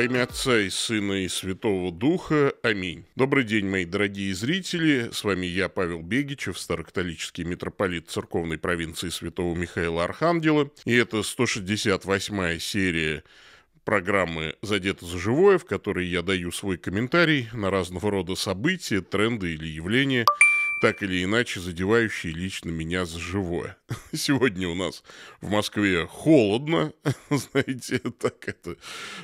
Во имя Отца и Сына и Святого Духа. Аминь. Добрый день, мои дорогие зрители. С вами я, Павел Бегичев, старокатолический митрополит церковной провинции Святого Михаила Архангела. И это 168-я серия программы «Задето за живое», в которой я даю свой комментарий на разного рода события, тренды или явления – так или иначе задевающие лично меня за живое. Сегодня у нас в Москве холодно, знаете, так это...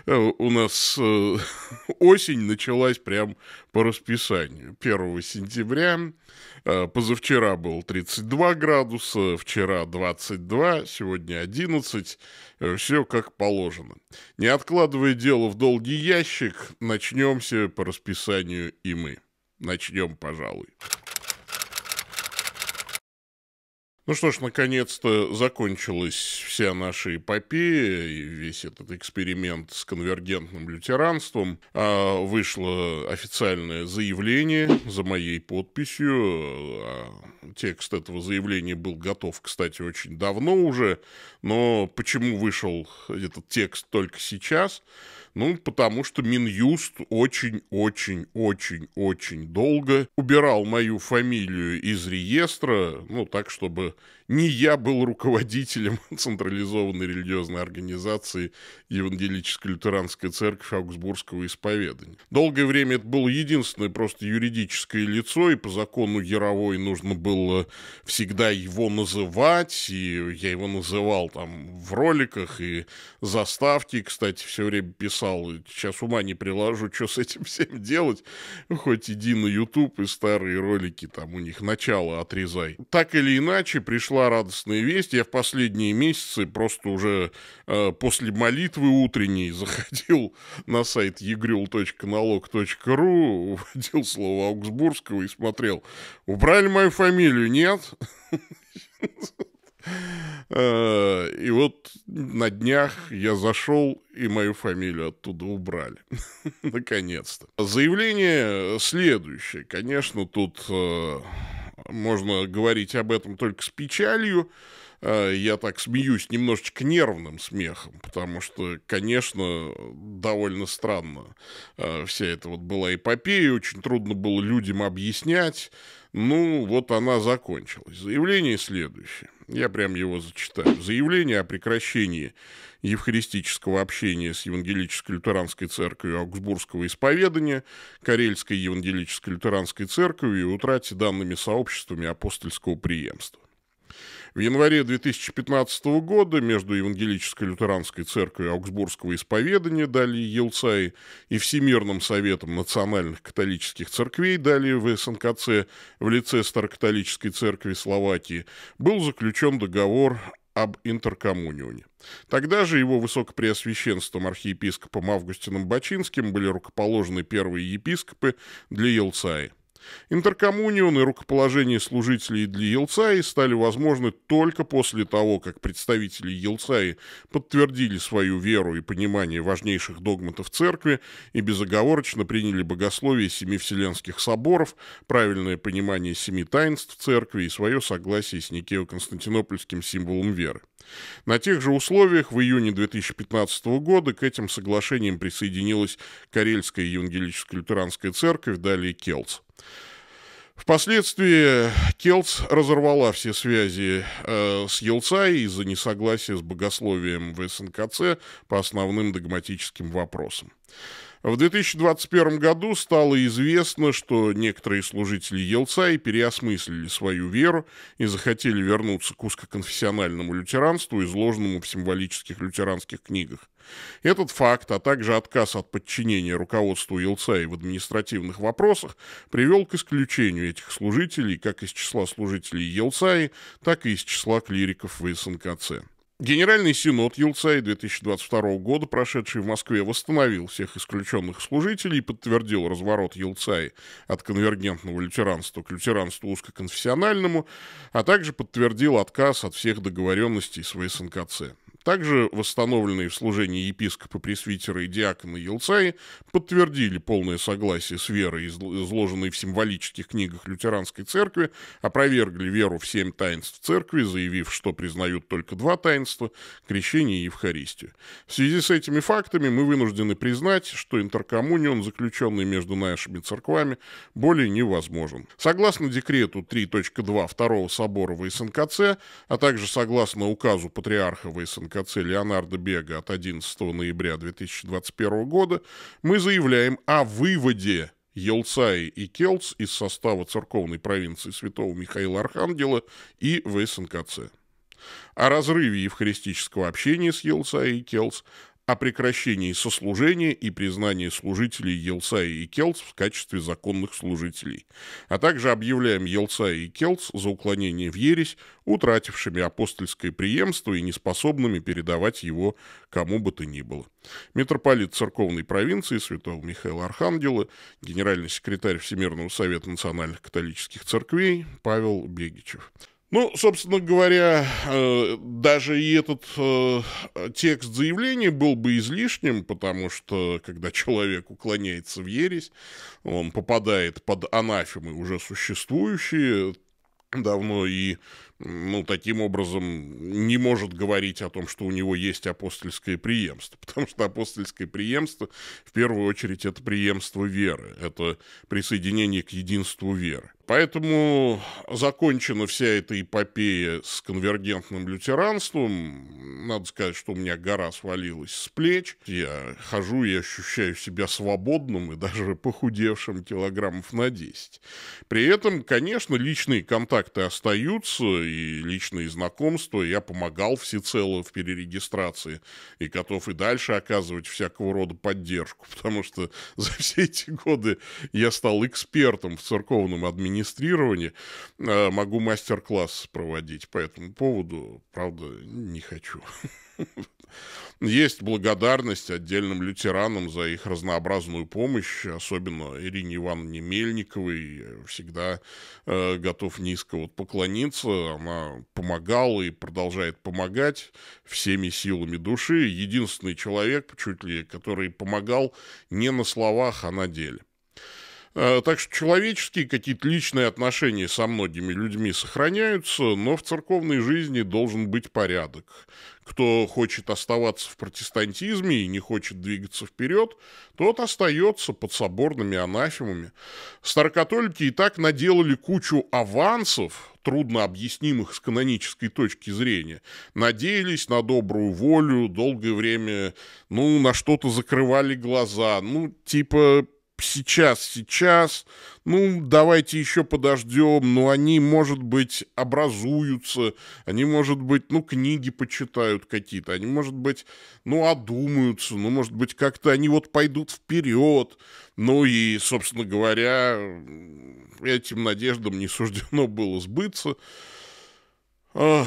Э, у нас э, осень началась прям по расписанию. 1 сентября, э, позавчера был 32 градуса, вчера 22, сегодня 11, все как положено. Не откладывая дело в долгий ящик, начнемся по расписанию и мы. Начнем, пожалуй. Ну что ж, наконец-то закончилась вся наша эпопея и весь этот эксперимент с конвергентным лютеранством. А вышло официальное заявление за моей подписью. А, текст этого заявления был готов, кстати, очень давно уже, но почему вышел этот текст только сейчас – ну, потому что Минюст очень-очень-очень-очень долго убирал мою фамилию из реестра, ну, так, чтобы не я был руководителем централизованной религиозной организации Евангелической лютеранской церкви Аугсбургского исповедания. Долгое время это было единственное просто юридическое лицо, и по закону Яровой нужно было всегда его называть, и я его называл там в роликах и заставки, кстати, все время писал писал. Сейчас ума не приложу, что с этим всем делать. Ну, хоть иди на YouTube и старые ролики, там у них начало отрезай. Так или иначе, пришла радостная весть. Я в последние месяцы просто уже э, после молитвы утренней заходил на сайт egril.налог.ру, вводил слово Аугсбургского и смотрел. Убрали мою фамилию, нет? Э, и вот на днях я зашел, и мою фамилию оттуда убрали. Наконец-то. Заявление следующее. Конечно, тут э, можно говорить об этом только с печалью. Э, я так смеюсь немножечко нервным смехом, потому что, конечно, довольно странно вся эта вот была эпопея, очень трудно было людям объяснять. Ну, вот она закончилась. Заявление следующее. Я прям его зачитаю. Заявление о прекращении евхаристического общения с Евангелической лютеранской церковью Аугсбургского исповедания, Карельской евангелической лютеранской церковью и утрате данными сообществами апостольского преемства. В январе 2015 года между Евангелической лютеранской церковью Аугсбургского исповедания дали Елцаи и Всемирным советом национальных католических церквей дали ВСНКЦ в лице Старокатолической церкви Словакии был заключен договор об интеркоммунионе. Тогда же его высокопреосвященством архиепископом Августином Бачинским были рукоположены первые епископы для Елцаи – Интеркоммунион и рукоположение служителей для Елцаи стали возможны только после того, как представители Елцаи подтвердили свою веру и понимание важнейших догматов церкви и безоговорочно приняли богословие семи вселенских соборов, правильное понимание семи таинств церкви и свое согласие с Никео-Константинопольским символом веры. На тех же условиях в июне 2015 года к этим соглашениям присоединилась Карельская евангелическая лютеранская церковь, далее Келц. Впоследствии Келц разорвала все связи э, с Елцай из-за несогласия с богословием в СНКЦ по основным догматическим вопросам. В 2021 году стало известно, что некоторые служители Елцаи переосмыслили свою веру и захотели вернуться к узкоконфессиональному лютеранству, изложенному в символических лютеранских книгах. Этот факт, а также отказ от подчинения руководству Елцаи в административных вопросах, привел к исключению этих служителей как из числа служителей Елцаи, так и из числа клириков в СНКЦ. Генеральный синод Елцай 2022 года, прошедший в Москве, восстановил всех исключенных служителей и подтвердил разворот Елцай от конвергентного лютеранства к лютеранству узкоконфессиональному, а также подтвердил отказ от всех договоренностей с ВСНКЦ. Также восстановленные в служении епископы, пресвитера и диакона Елцаи подтвердили полное согласие с верой, изложенной в символических книгах лютеранской церкви, опровергли веру в семь таинств церкви, заявив, что признают только два таинства – крещение и Евхаристию. В связи с этими фактами мы вынуждены признать, что интеркоммунион, заключенный между нашими церквами, более невозможен. Согласно декрету 3.2 Второго собора ВСНКЦ, а также согласно указу патриарха ВСНКЦ, КЦ Леонардо Бега от 11 ноября 2021 года, мы заявляем о выводе Елцаи и Келц из состава церковной провинции святого Михаила Архангела и ВСНКЦ. О разрыве евхаристического общения с Елцаи и Келц, о прекращении сослужения и признании служителей Елцая и Келц в качестве законных служителей, а также объявляем Елцая и Келц за уклонение в ересь, утратившими апостольское преемство и неспособными передавать его кому бы то ни было. Митрополит церковной провинции святого Михаила Архангела, генеральный секретарь Всемирного совета национальных католических церквей Павел Бегичев. Ну, собственно говоря, э, даже и этот э, текст заявления был бы излишним, потому что, когда человек уклоняется в ересь, он попадает под анафемы уже существующие давно и, ну, таким образом не может говорить о том, что у него есть апостольское преемство, потому что апостольское преемство, в первую очередь, это преемство веры, это присоединение к единству веры. Поэтому закончена вся эта эпопея с конвергентным лютеранством. Надо сказать, что у меня гора свалилась с плеч. Я хожу и ощущаю себя свободным и даже похудевшим килограммов на 10. При этом, конечно, личные контакты остаются и личные знакомства. Я помогал всецело в перерегистрации и готов и дальше оказывать всякого рода поддержку, потому что за все эти годы я стал экспертом в церковном администрации администрирования, а, могу мастер-класс проводить по этому поводу. Правда, не хочу. Есть благодарность отдельным лютеранам за их разнообразную помощь, особенно Ирине Ивановне Мельниковой. Я всегда э, готов низко вот поклониться. Она помогала и продолжает помогать всеми силами души. Единственный человек, чуть ли, который помогал не на словах, а на деле. Э, так что человеческие какие-то личные отношения со многими людьми сохраняются, но в церковной жизни должен быть порядок. Кто хочет оставаться в протестантизме и не хочет двигаться вперед, тот остается под соборными анафемами. Старокатолики и так наделали кучу авансов, трудно объяснимых с канонической точки зрения, надеялись на добрую волю, долгое время, ну, на что-то закрывали глаза, ну, типа сейчас, сейчас, ну, давайте еще подождем, ну, они, может быть, образуются, они, может быть, ну, книги почитают какие-то, они, может быть, ну, одумаются, ну, может быть, как-то они вот пойдут вперед, ну, и, собственно говоря, этим надеждам не суждено было сбыться. Ох.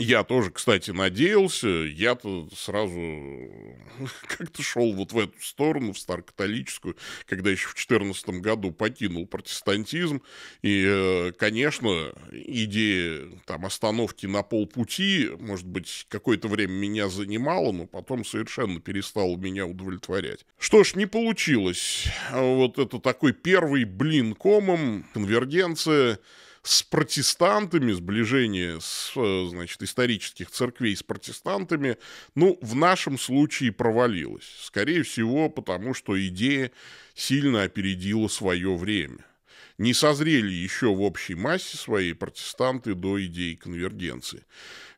Я тоже, кстати, надеялся. Я-то сразу как-то шел вот в эту сторону, в старокатолическую, когда еще в 2014 году покинул протестантизм. И, э, конечно, идея там остановки на полпути, может быть, какое-то время меня занимала, но потом совершенно перестала меня удовлетворять. Что ж, не получилось. Вот это такой первый блин комом, конвергенция – с протестантами, сближение с, э, значит, исторических церквей с протестантами, ну, в нашем случае провалилось. Скорее всего, потому что идея сильно опередила свое время. Не созрели еще в общей массе свои протестанты до идеи конвергенции.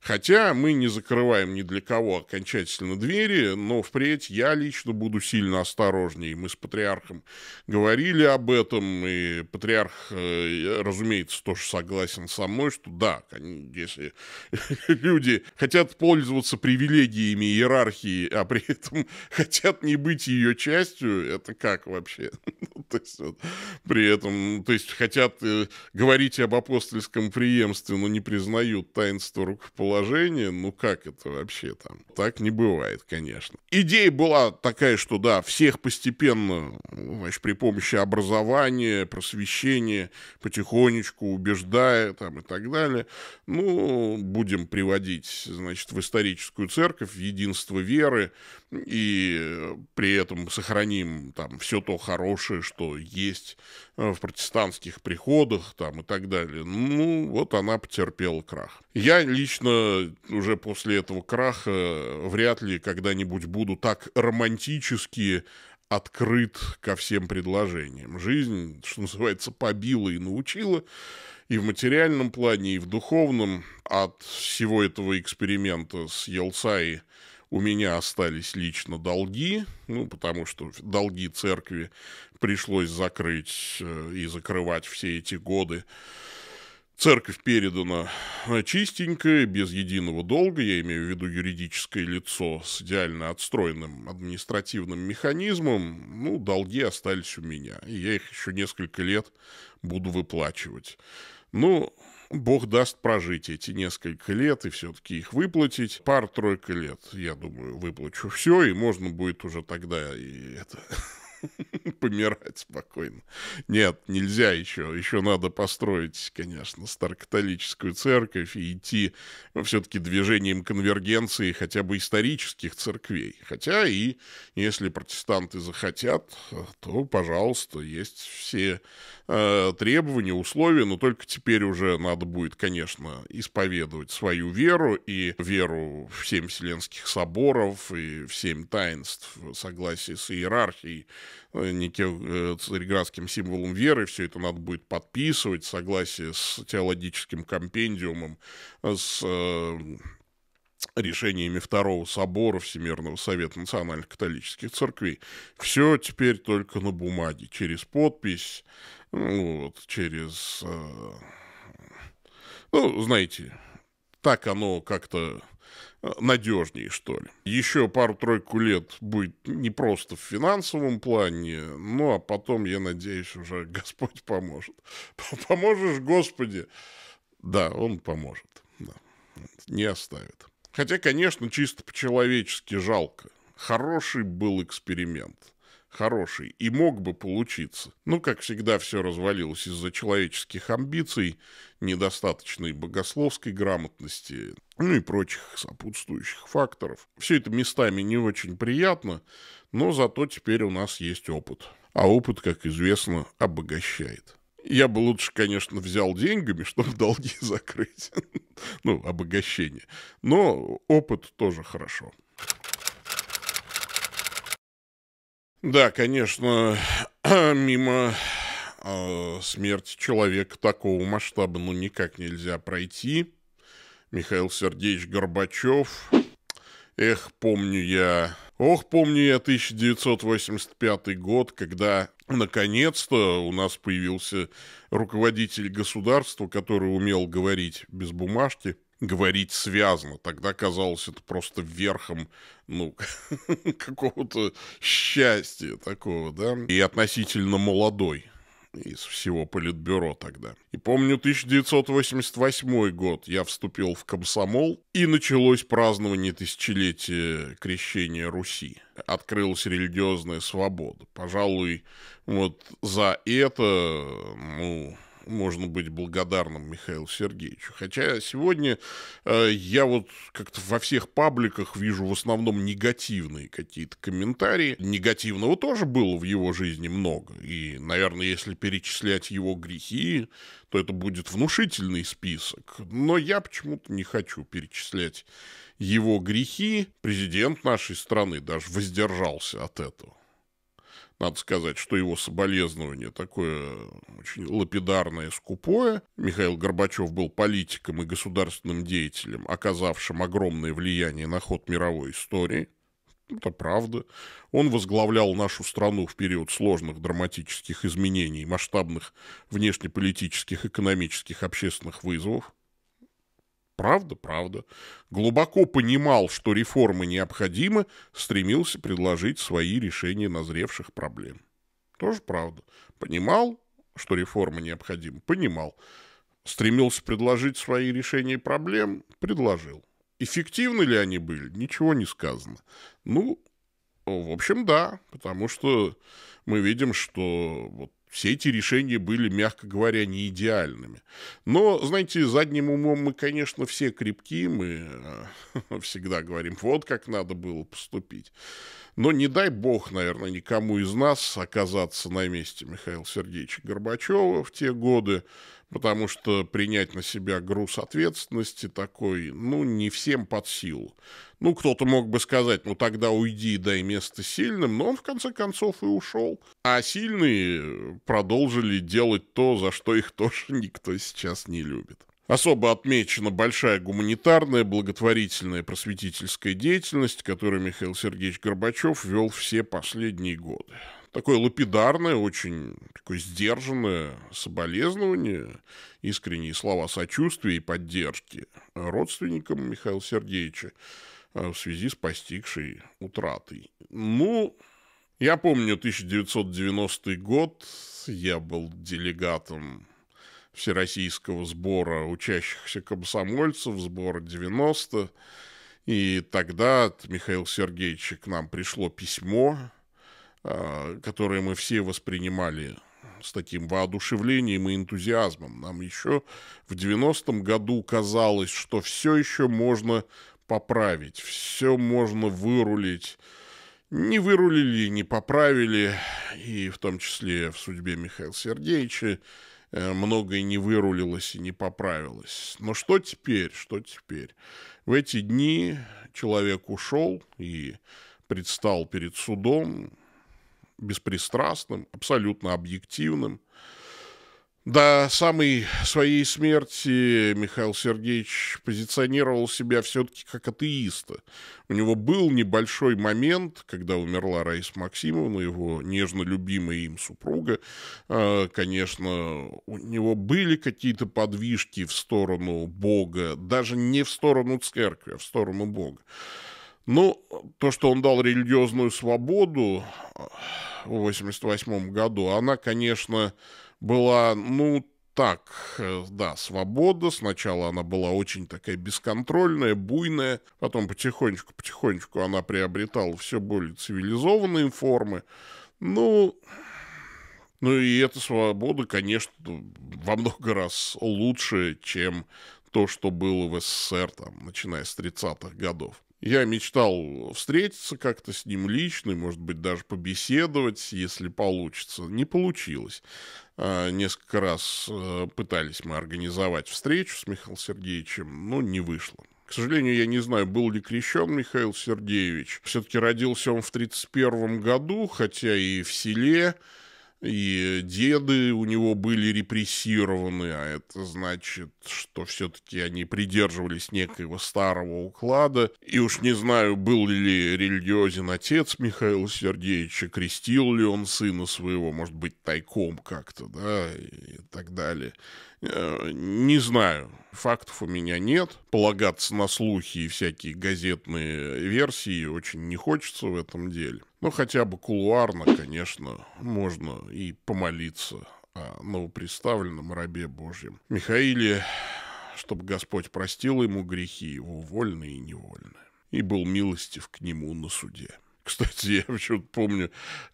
Хотя мы не закрываем ни для кого окончательно двери, но впредь я лично буду сильно осторожнее. Мы с патриархом говорили об этом, и патриарх, э, разумеется, тоже согласен со мной, что да, если люди хотят пользоваться привилегиями иерархии, а при этом хотят не быть ее частью, это как вообще? То есть, вот, при этом, то есть хотят э, говорить об апостольском преемстве, но не признают таинство рукоположения. Ну как это вообще там? Так не бывает, конечно. Идея была такая, что да, всех постепенно, ну, значит, при помощи образования, просвещения, потихонечку убеждая там и так далее. Ну, будем приводить, значит, в историческую церковь, в единство веры и э, при этом сохраним там все то хорошее, что что есть э, в протестантских приходах там и так далее. Ну, вот она потерпела крах. Я лично уже после этого краха вряд ли когда-нибудь буду так романтически открыт ко всем предложениям. Жизнь, что называется, побила и научила и в материальном плане, и в духовном от всего этого эксперимента с Елсаи у меня остались лично долги, ну, потому что долги церкви пришлось закрыть э, и закрывать все эти годы. Церковь передана э, чистенькая, без единого долга, я имею в виду юридическое лицо с идеально отстроенным административным механизмом, ну, долги остались у меня, и я их еще несколько лет буду выплачивать. Ну, Бог даст прожить эти несколько лет и все-таки их выплатить. Пар-тройка лет, я думаю, выплачу все, и можно будет уже тогда и это помирать спокойно. Нет, нельзя еще. Еще надо построить, конечно, старокатолическую церковь и идти ну, все-таки движением конвергенции хотя бы исторических церквей. Хотя и если протестанты захотят, то, пожалуйста, есть все э, требования, условия, но только теперь уже надо будет, конечно, исповедовать свою веру и веру в семь вселенских соборов и в семь таинств согласие с иерархией, э, неким э, цареградским символом веры. Все это надо будет подписывать согласие с теологическим компендиумом, э, с решениями Второго собора Всемирного совета национальных католических церквей. Все теперь только на бумаге, через подпись, ну, вот, через... Э, ну, знаете, так оно как-то э, надежнее, что ли. Еще пару-тройку лет будет не просто в финансовом плане, ну, а потом, я надеюсь, уже Господь поможет. Поможешь, Господи? Да, Он поможет. Да. Не оставит. Хотя, конечно, чисто по-человечески жалко. Хороший был эксперимент хороший и мог бы получиться. Но, ну, как всегда, все развалилось из-за человеческих амбиций, недостаточной богословской грамотности, ну и прочих сопутствующих факторов. Все это местами не очень приятно, но зато теперь у нас есть опыт. А опыт, как известно, обогащает. Я бы лучше, конечно, взял деньгами, чтобы долги закрыть. ну, обогащение. Но опыт тоже хорошо. Да, конечно, мимо э, а, смерти человека такого масштаба ну никак нельзя пройти. Михаил Сергеевич Горбачев. Эх, помню я... Ох, помню я 1985 год, когда наконец-то у нас появился руководитель государства, который умел говорить без бумажки говорить связано. Тогда казалось это просто верхом, ну, какого-то счастья такого, да, и относительно молодой из всего политбюро тогда. И помню 1988 год, я вступил в комсомол, и началось празднование тысячелетия крещения Руси. Открылась религиозная свобода. Пожалуй, вот за это, ну, можно быть благодарным Михаилу Сергеевичу. Хотя сегодня э, я вот как-то во всех пабликах вижу в основном негативные какие-то комментарии. Негативного тоже было в его жизни много. И, наверное, если перечислять его грехи, то это будет внушительный список. Но я почему-то не хочу перечислять его грехи. Президент нашей страны даже воздержался от этого. Надо сказать, что его соболезнование такое очень лапидарное, скупое. Михаил Горбачев был политиком и государственным деятелем, оказавшим огромное влияние на ход мировой истории. Это правда. Он возглавлял нашу страну в период сложных драматических изменений, масштабных внешнеполитических, экономических, общественных вызовов правда, правда, глубоко понимал, что реформы необходимы, стремился предложить свои решения назревших проблем. Тоже правда. Понимал, что реформы необходимы, понимал. Стремился предложить свои решения проблем, предложил. Эффективны ли они были, ничего не сказано. Ну, в общем, да, потому что мы видим, что вот все эти решения были, мягко говоря, не идеальными. Но, знаете, задним умом мы, конечно, все крепки, мы э, всегда говорим, вот как надо было поступить. Но не дай бог, наверное, никому из нас оказаться на месте Михаила Сергеевича Горбачева в те годы, потому что принять на себя груз ответственности такой, ну, не всем под силу. Ну, кто-то мог бы сказать, ну, тогда уйди дай место сильным, но он, в конце концов, и ушел. А сильные продолжили делать то, за что их тоже никто сейчас не любит. Особо отмечена большая гуманитарная, благотворительная, просветительская деятельность, которую Михаил Сергеевич Горбачев вел все последние годы такое лапидарное, очень такое сдержанное соболезнование, искренние слова сочувствия и поддержки родственникам Михаила Сергеевича э, в связи с постигшей утратой. Ну, я помню 1990 год, я был делегатом Всероссийского сбора учащихся комсомольцев, сбора 90. И тогда от Михаила Сергеевича к нам пришло письмо, а, которые мы все воспринимали с таким воодушевлением и энтузиазмом. Нам еще в 90-м году казалось, что все еще можно поправить, все можно вырулить. Не вырулили, не поправили, и в том числе в судьбе Михаила Сергеевича э, многое не вырулилось и не поправилось. Но что теперь, что теперь? В эти дни человек ушел и предстал перед судом, беспристрастным, абсолютно объективным. До самой своей смерти Михаил Сергеевич позиционировал себя все-таки как атеиста. У него был небольшой момент, когда умерла Раиса Максимовна, его нежно любимая им супруга. А, конечно, у него были какие-то подвижки в сторону Бога, даже не в сторону церкви, а в сторону Бога. Ну, то, что он дал религиозную свободу э, в 88 году, она, конечно, была, ну, так, э, да, свобода. Сначала она была очень такая бесконтрольная, буйная. Потом потихонечку-потихонечку она приобретала все более цивилизованные формы. Ну, ну и эта свобода, конечно, во много раз лучше, чем то, что было в СССР, там, начиная с 30-х годов. Я мечтал встретиться как-то с ним лично, может быть, даже побеседовать, если получится. Не получилось. А, несколько раз э, пытались мы организовать встречу с Михаилом Сергеевичем, но не вышло. К сожалению, я не знаю, был ли крещен Михаил Сергеевич. Все-таки родился он в 1931 году, хотя и в селе и деды у него были репрессированы, а это значит, что все-таки они придерживались некоего старого уклада. И уж не знаю, был ли религиозен отец Михаила Сергеевича, крестил ли он сына своего, может быть, тайком как-то, да, и так далее. Э, не знаю, фактов у меня нет. Полагаться на слухи и всякие газетные версии очень не хочется в этом деле. Ну, хотя бы кулуарно, конечно, можно и помолиться о новоприставленном рабе Божьем. Михаиле, чтобы Господь простил ему грехи его вольные и невольные, и был милостив к нему на суде. Кстати, я почему-то помню,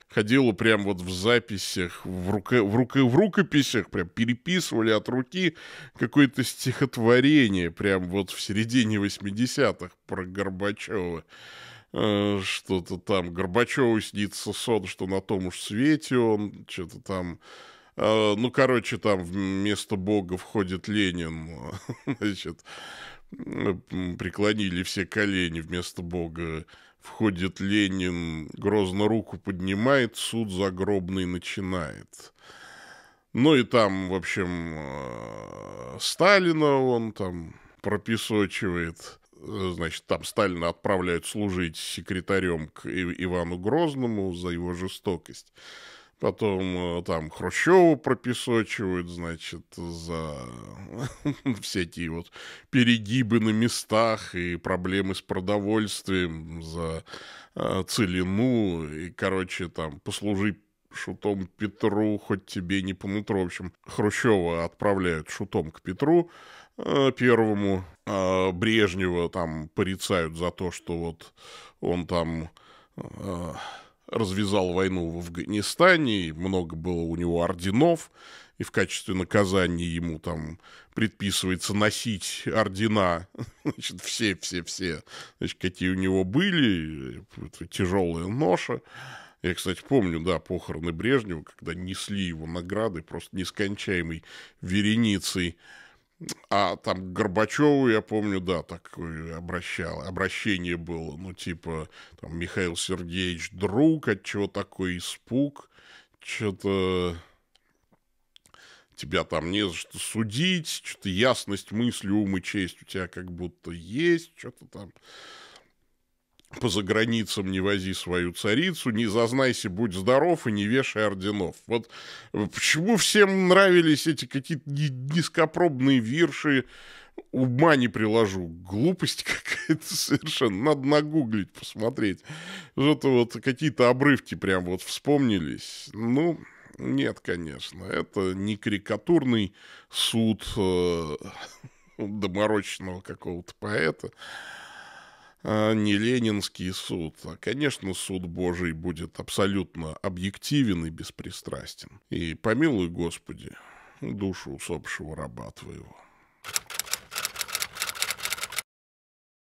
ходила прям вот в записях, в, рука, в, рука, в рукописях, прям переписывали от руки какое-то стихотворение, прям вот в середине 80-х про Горбачева. Э, что-то там Горбачеву снится сон, что на том уж свете он, что-то там... Э, ну, короче, там вместо Бога входит Ленин, значит, э, преклонили все колени вместо Бога. Входит Ленин, грозно руку поднимает, суд загробный начинает. Ну и там, в общем, Сталина он там прописочивает. Э, значит, там Сталина отправляют служить секретарем к Ивану Грозному за его жестокость. Потом э, там Хрущеву пропесочивают, значит, за все эти вот перегибы на местах и проблемы с продовольствием, за э, целину и, короче, там, послужи шутом Петру, хоть тебе не по нутру. В общем, Хрущева отправляют шутом к Петру, первому, а, Брежнева там порицают за то, что вот он там а, развязал войну в Афганистане, много было у него орденов, и в качестве наказания ему там предписывается носить ордена, значит, все-все-все, значит, какие у него были, тяжелые ноша. Я, кстати, помню, да, похороны Брежнева, когда несли его награды просто нескончаемой вереницей а там Горбачеву, я помню, да, такое обращал, обращение было, ну, типа, там, Михаил Сергеевич друг, от чего такой испуг, что-то тебя там не за что судить, что-то ясность мысли, ум и честь у тебя как будто есть, что-то там по заграницам не вози свою царицу, не зазнайся, будь здоров и не вешай орденов. Вот почему всем нравились эти какие-то низкопробные вирши, ума не приложу. Глупость какая-то совершенно. Надо нагуглить, посмотреть. Что-то вот какие-то обрывки прям вот вспомнились. Ну, нет, конечно. Это не карикатурный суд э, доморочного какого-то поэта. А, не Ленинский суд, а, конечно, суд Божий будет абсолютно объективен и беспристрастен. И помилуй Господи душу усопшего раба твоего.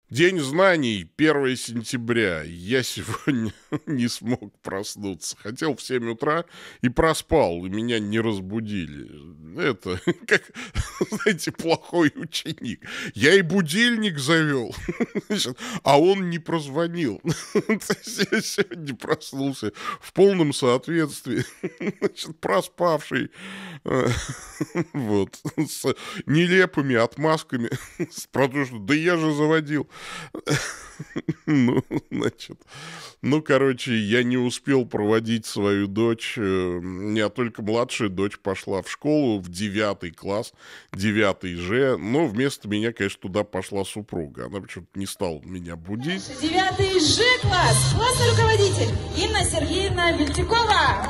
День знаний, 1 сентября. Я сегодня не смог проснуться. Хотел в 7 утра и проспал, и меня не разбудили. Это как, знаете, плохой ученик. Я и будильник завел, а он не прозвонил. Я сегодня проснулся в полном соответствии. Значит, проспавший. Э, вот. С нелепыми отмазками. Про то, что да я же заводил. Ну, значит, ну, короче, я не успел проводить свою дочь. Э, у меня только младшая дочь пошла в школу в девятый класс, девятый же. Но вместо меня, конечно, туда пошла супруга. Она почему-то не стала меня будить. Девятый же класс, классный руководитель Инна Сергеевна Вельтякова.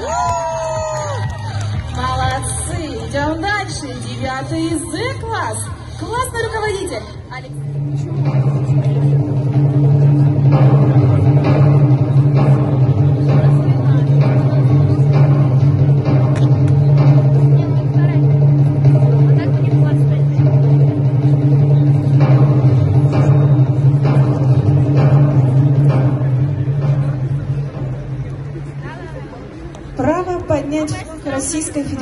Молодцы, идем дальше. Девятый З класс, Классный руководитель. Алексей.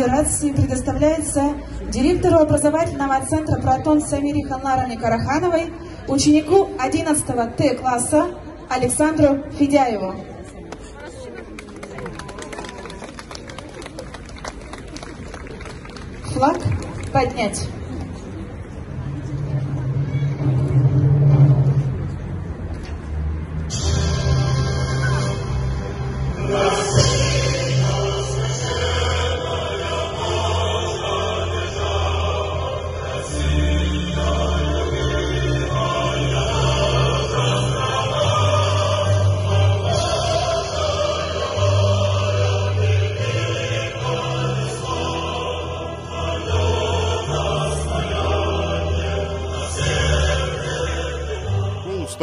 Федерации предоставляется директору образовательного центра «Протон» Самири Ханнаровне Карахановой, ученику 11 Т-класса Александру Федяеву. Флаг поднять.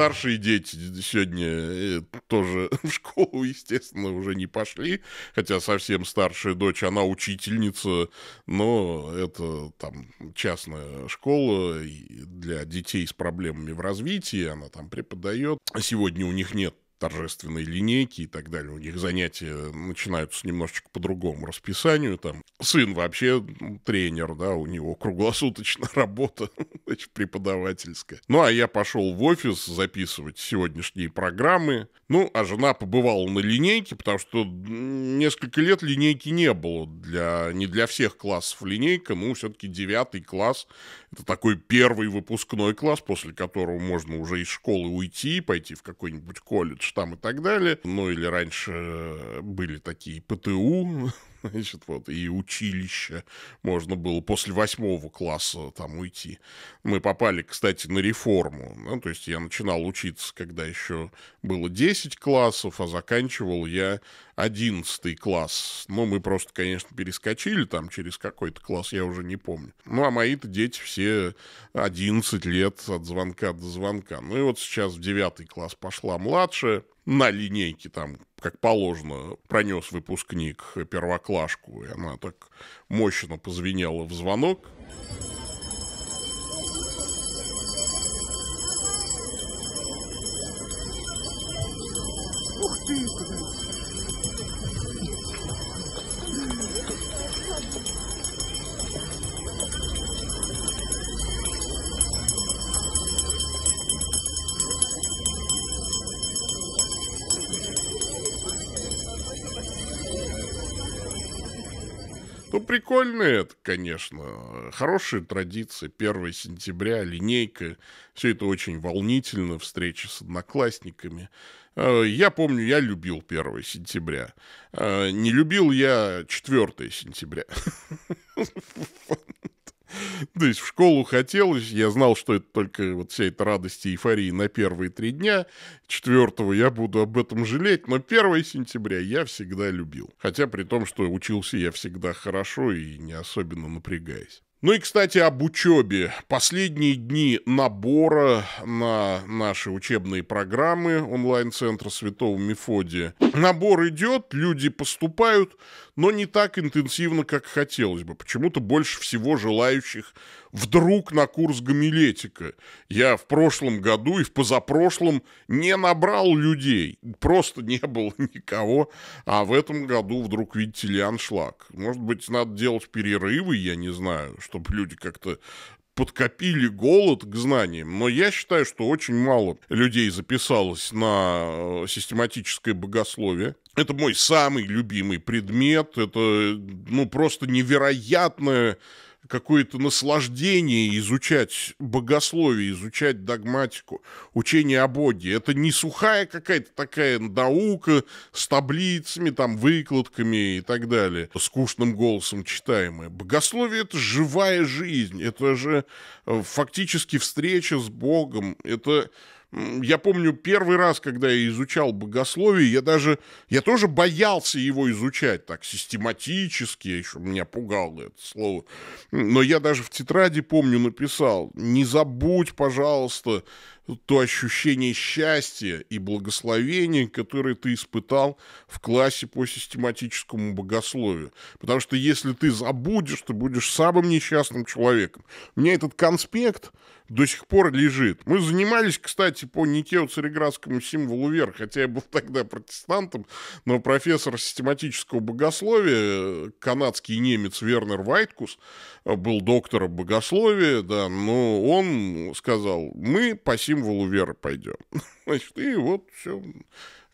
старшие дети сегодня э, тоже в школу, естественно, уже не пошли, хотя совсем старшая дочь, она учительница, но это там частная школа для детей с проблемами в развитии, она там преподает. Сегодня у них нет торжественной линейки и так далее. У них занятия начинаются немножечко по другому расписанию. Там сын вообще ну, тренер, да, у него круглосуточная работа значит, преподавательская. Ну, а я пошел в офис записывать сегодняшние программы. Ну, а жена побывала на линейке, потому что несколько лет линейки не было. Для, не для всех классов линейка, ну, все-таки девятый класс. Это такой первый выпускной класс, после которого можно уже из школы уйти и пойти в какой-нибудь колледж там и так далее. Ну или раньше э, были такие ПТУ, значит, вот, и училище можно было после восьмого класса там уйти. Мы попали, кстати, на реформу, ну, то есть я начинал учиться, когда еще было 10 классов, а заканчивал я 11 класс. Ну, мы просто, конечно, перескочили там через какой-то класс, я уже не помню. Ну, а мои-то дети все 11 лет от звонка до звонка. Ну, и вот сейчас в 9 класс пошла младшая, на линейке там, как положено, пронес выпускник э, первоклашку, и она так мощно позвенела в звонок. прикольно это, конечно. Хорошие традиции, 1 сентября, линейка. Все это очень волнительно, встречи с одноклассниками. Э, я помню, я любил 1 сентября. Э, не любил я 4 сентября. То есть в школу хотелось, я знал, что это только вот вся эта радость и эйфория на первые три дня. Четвертого я буду об этом жалеть, но 1 сентября я всегда любил. Хотя при том, что учился я всегда хорошо и не особенно напрягаясь. Ну и, кстати, об учебе. Последние дни набора на наши учебные программы онлайн-центра Святого Мефодия. Набор идет, люди поступают, но не так интенсивно, как хотелось бы. Почему-то больше всего желающих вдруг на курс гомилетика. Я в прошлом году и в позапрошлом не набрал людей, просто не было никого, а в этом году вдруг, видите ли, аншлаг. Может быть, надо делать перерывы, я не знаю, чтобы люди как-то подкопили голод к знаниям, но я считаю, что очень мало людей записалось на э, систематическое богословие. Это мой самый любимый предмет, это ну, просто невероятное какое-то наслаждение изучать богословие, изучать догматику, учение о Боге. Это не сухая какая-то такая наука с таблицами, там, выкладками и так далее, скучным голосом читаемая. Богословие — это живая жизнь, это же э, фактически встреча с Богом, это я помню первый раз, когда я изучал богословие, я даже, я тоже боялся его изучать так систематически, еще меня пугало это слово. Но я даже в тетради, помню, написал, не забудь, пожалуйста, то ощущение счастья и благословения, которое ты испытал в классе по систематическому богословию. Потому что если ты забудешь, ты будешь самым несчастным человеком. У меня этот конспект до сих пор лежит. Мы занимались, кстати, по Никео-Цареградскому символу вер, хотя я был тогда протестантом, но профессор систематического богословия, канадский немец Вернер Вайткус, э, был доктором богословия, да, но он сказал, мы посеем символу веры пойдем. Значит, и вот все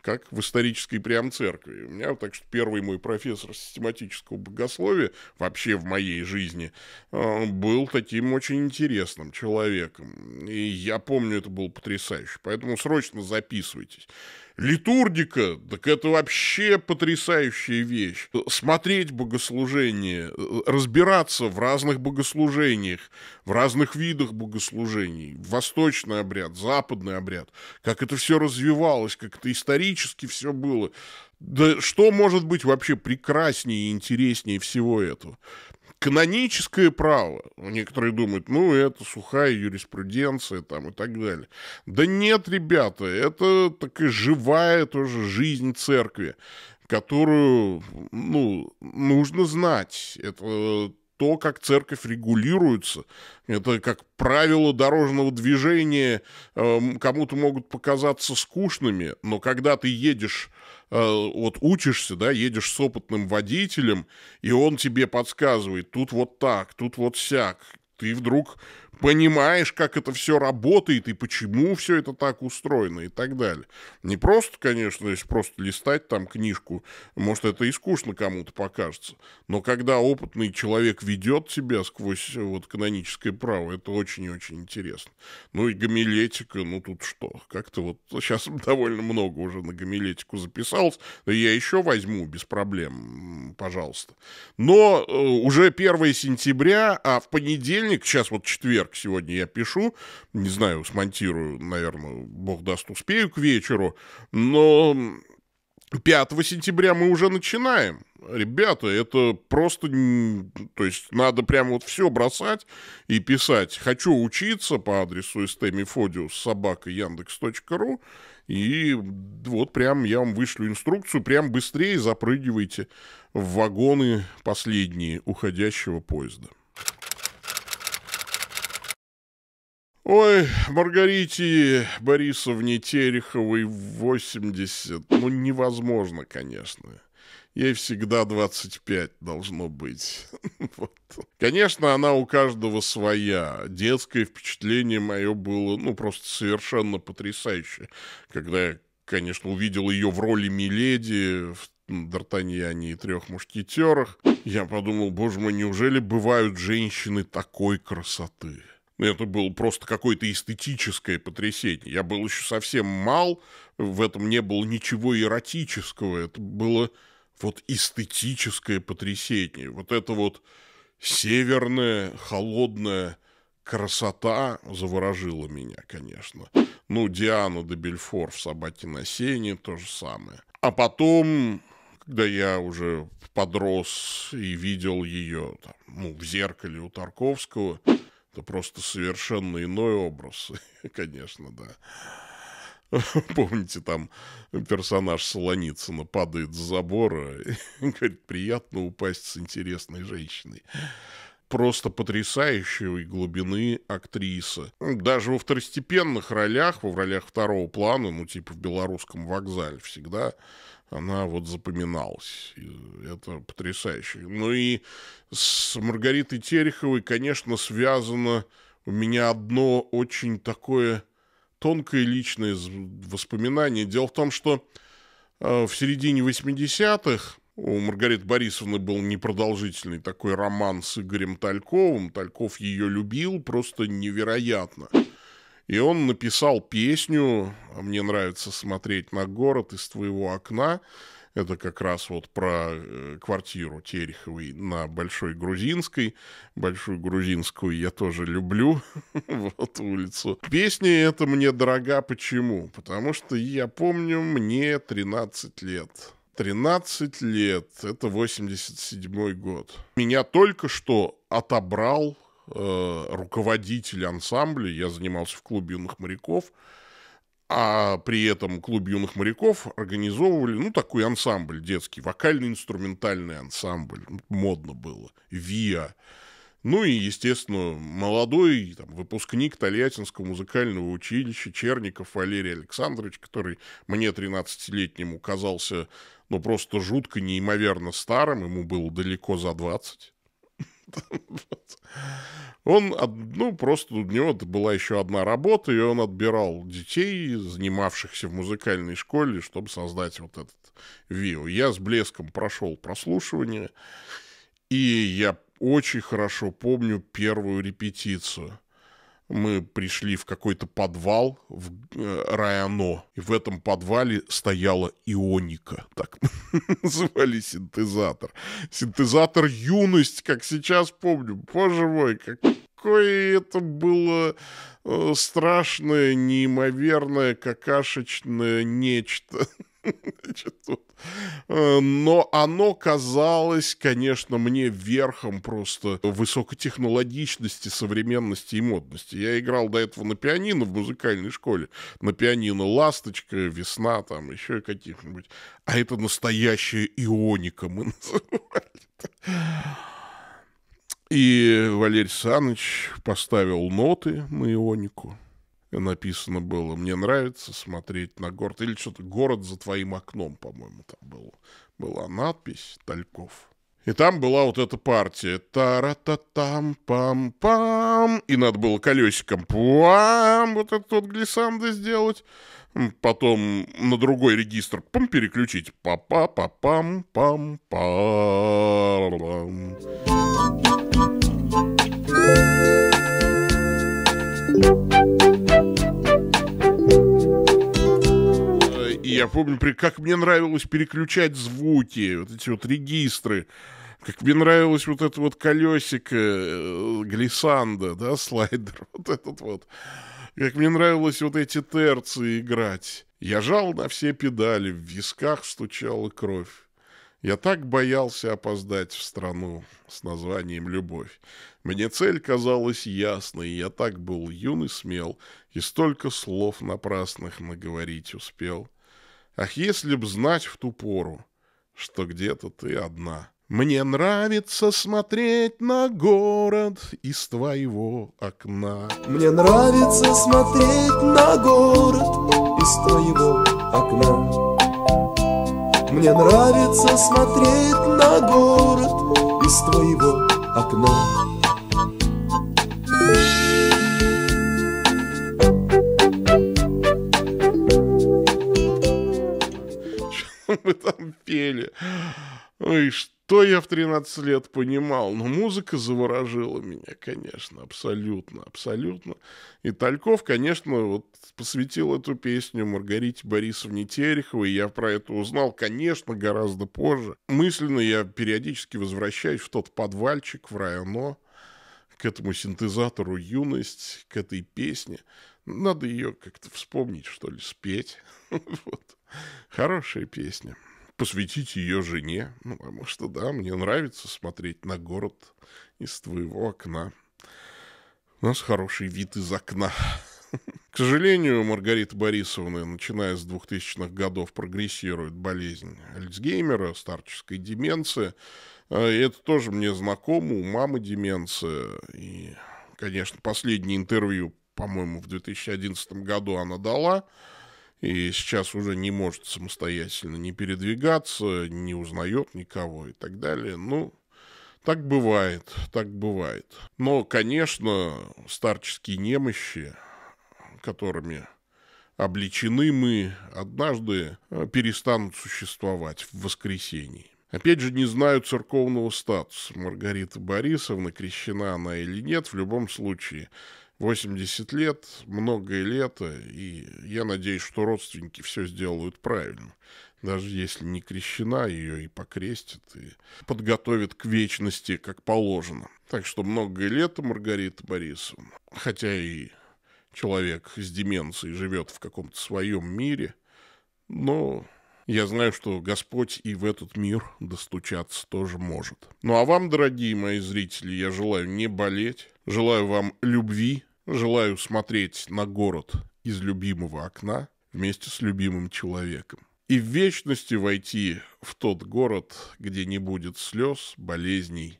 как в исторической прям церкви. У меня так что первый мой профессор систематического богословия вообще в моей жизни э, был таким очень интересным человеком. И я помню, это было потрясающе. Поэтому срочно записывайтесь. Литургика, так это вообще потрясающая вещь. Смотреть богослужение, э, разбираться в разных богослужениях, в разных видах богослужений, восточный обряд, западный обряд, как это все развивалось, как это исторически все было. Да что может быть вообще прекраснее и интереснее всего этого? Каноническое право. Некоторые думают, ну, это сухая юриспруденция там и так далее. Да нет, ребята, это такая живая тоже жизнь церкви, которую, ну, нужно знать. Это то, как церковь регулируется. Это как правила дорожного движения эм, кому-то могут показаться скучными, но когда ты едешь э, вот учишься, да, едешь с опытным водителем, и он тебе подсказывает, тут вот так, тут вот сяк, ты вдруг понимаешь, как это все работает и почему все это так устроено и так далее. Не просто, конечно, если просто листать там книжку, может, это и скучно кому-то покажется, но когда опытный человек ведет себя сквозь э, вот каноническое право, это очень и очень интересно. Ну и гомилетика, ну тут что, как-то вот сейчас довольно много уже на гомилетику записалось, я еще возьму без проблем, пожалуйста. Но э, уже 1 сентября, а в понедельник, сейчас вот четверг, Наверное, сегодня я пишу. Не знаю, смонтирую, наверное, бог даст, успею к вечеру. Но 5 сентября мы уже начинаем. Ребята, это просто... То есть надо прямо вот все бросать и писать. Хочу учиться по адресу stmifodius собака яндекс.ру и вот прям я вам вышлю инструкцию, прям быстрее запрыгивайте в вагоны последние уходящего поезда. Ой, Маргарите Борисовне Тереховой 80. Ну, невозможно, конечно. Ей всегда 25 должно быть. вот. Конечно, она у каждого своя. Детское впечатление мое было, ну, просто совершенно потрясающее. Когда я, конечно, увидел ее в роли Миледи в Д'Артаньяне и трех мушкетерах, я подумал, боже мой, неужели бывают женщины такой красоты? Это было просто какое-то эстетическое потрясение. Я был еще совсем мал, в этом не было ничего эротического. Это было вот эстетическое потрясение. Вот это вот северная, холодная красота заворожила меня, конечно. Ну, Диана де Бельфор в «Собаке на сене» то же самое. А потом, когда я уже подрос и видел ее там, ну, в зеркале у Тарковского, это просто совершенно иной образ, конечно, да. Помните, там персонаж Солоницына падает с забора и говорит, приятно упасть с интересной женщиной просто потрясающей глубины актриса. Даже во второстепенных ролях, во в ролях второго плана, ну, типа в «Белорусском вокзале» всегда она вот запоминалась. Это потрясающе. Ну и с Маргаритой Тереховой, конечно, связано у меня одно очень такое тонкое личное воспоминание. Дело в том, что э, в середине 80-х у Маргариты Борисовны был непродолжительный такой роман с Игорем Тальковым. Тальков ее любил просто невероятно. И он написал песню а «Мне нравится смотреть на город из твоего окна». Это как раз вот про э, квартиру Тереховой на Большой Грузинской. Большую Грузинскую я тоже люблю, вот улицу. Песня эта мне дорога почему? Потому что я помню, мне 13 лет. 13 лет, это 87 год. Меня только что отобрал э, руководитель ансамбля, я занимался в клубе юных моряков, а при этом клуб юных моряков организовывали, ну, такой ансамбль детский, вокально-инструментальный ансамбль, модно было, ВИА. Ну и, естественно, молодой там, выпускник Тольяттинского музыкального училища Черников Валерий Александрович, который мне, 13-летнему, казался ну, просто жутко неимоверно старым, ему было далеко за 20. Он, ну, просто у него была еще одна работа, и он отбирал детей, занимавшихся в музыкальной школе, чтобы создать вот этот вио. Я с блеском прошел прослушивание, и я очень хорошо помню первую репетицию мы пришли в какой-то подвал в э, Райано, и в этом подвале стояла ионика, так называли синтезатор. Синтезатор «Юность», как сейчас помню, боже мой, какое это было э, страшное, неимоверное, какашечное нечто. Э, но оно казалось, конечно, мне верхом просто высокотехнологичности, современности и модности. Я играл до этого на пианино в музыкальной школе. На пианино «Ласточка», «Весна», там еще и каких-нибудь. А это настоящая ионика мы называли. И Валерий Саныч поставил ноты на ионику написано было. Мне нравится смотреть на город. Или что-то «Город за твоим окном», по-моему, там было, была надпись «Тальков». И там была вот эта партия. Тара-та-там-пам-пам. И надо было колесиком пам вот этот вот глиссандо сделать. Потом на другой регистр пам переключить. Па-па-па-пам-пам-пам. thank you я помню, как мне нравилось переключать звуки, вот эти вот регистры. Как мне нравилось вот это вот колесико э, глиссанда, да, слайдер, вот этот вот. Как мне нравилось вот эти терции играть. Я жал на все педали, в висках стучала кровь. Я так боялся опоздать в страну с названием «Любовь». Мне цель казалась ясной, я так был юн и смел, и столько слов напрасных наговорить успел. Ах, если б знать в ту пору, что где-то ты одна. Мне нравится смотреть на город из твоего окна. Мне нравится смотреть на город из твоего окна. Мне нравится смотреть на город из твоего окна. мы там пели. Ой, что я в 13 лет понимал, но ну, музыка заворожила меня, конечно, абсолютно, абсолютно. И Тальков, конечно, вот посвятил эту песню Маргарите Борисовне Тереховой, я про это узнал, конечно, гораздо позже. Мысленно я периодически возвращаюсь в тот подвальчик в районо, к этому синтезатору юность, к этой песне. Надо ее как-то вспомнить, что ли, спеть. вот. Хорошая песня. Посвятить ее жене, ну, потому что, да, мне нравится смотреть на город из твоего окна. У нас хороший вид из окна. К сожалению, Маргарита Борисовна, начиная с 2000-х годов, прогрессирует болезнь Альцгеймера, старческой деменции. А, это тоже мне знакомо, у мамы деменция. И, конечно, последнее интервью, по-моему, в 2011 году она дала. И сейчас уже не может самостоятельно не передвигаться, не узнает никого и так далее. Ну, так бывает, так бывает. Но, конечно, старческие немощи, которыми обличены мы, однажды э, перестанут существовать в воскресенье. Опять же, не знаю церковного статуса Маргариты Борисовны, крещена она или нет, в любом случае. 80 лет, многое лето, и я надеюсь, что родственники все сделают правильно. Даже если не крещена, ее и покрестят, и подготовят к вечности, как положено. Так что многое лето Маргарита Борисовна, хотя и человек с деменцией живет в каком-то своем мире, но я знаю, что Господь и в этот мир достучаться тоже может. Ну а вам, дорогие мои зрители, я желаю не болеть, желаю вам любви, желаю смотреть на город из любимого окна вместе с любимым человеком. И в вечности войти в тот город, где не будет слез, болезней,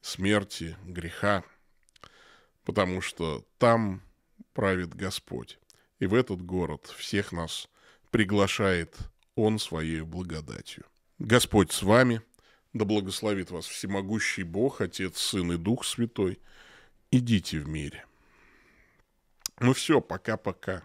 смерти, греха, потому что там правит Господь. И в этот город всех нас приглашает он своей благодатью. Господь с вами, да благословит вас всемогущий Бог, Отец, Сын и Дух Святой. Идите в мире. Ну все, пока-пока.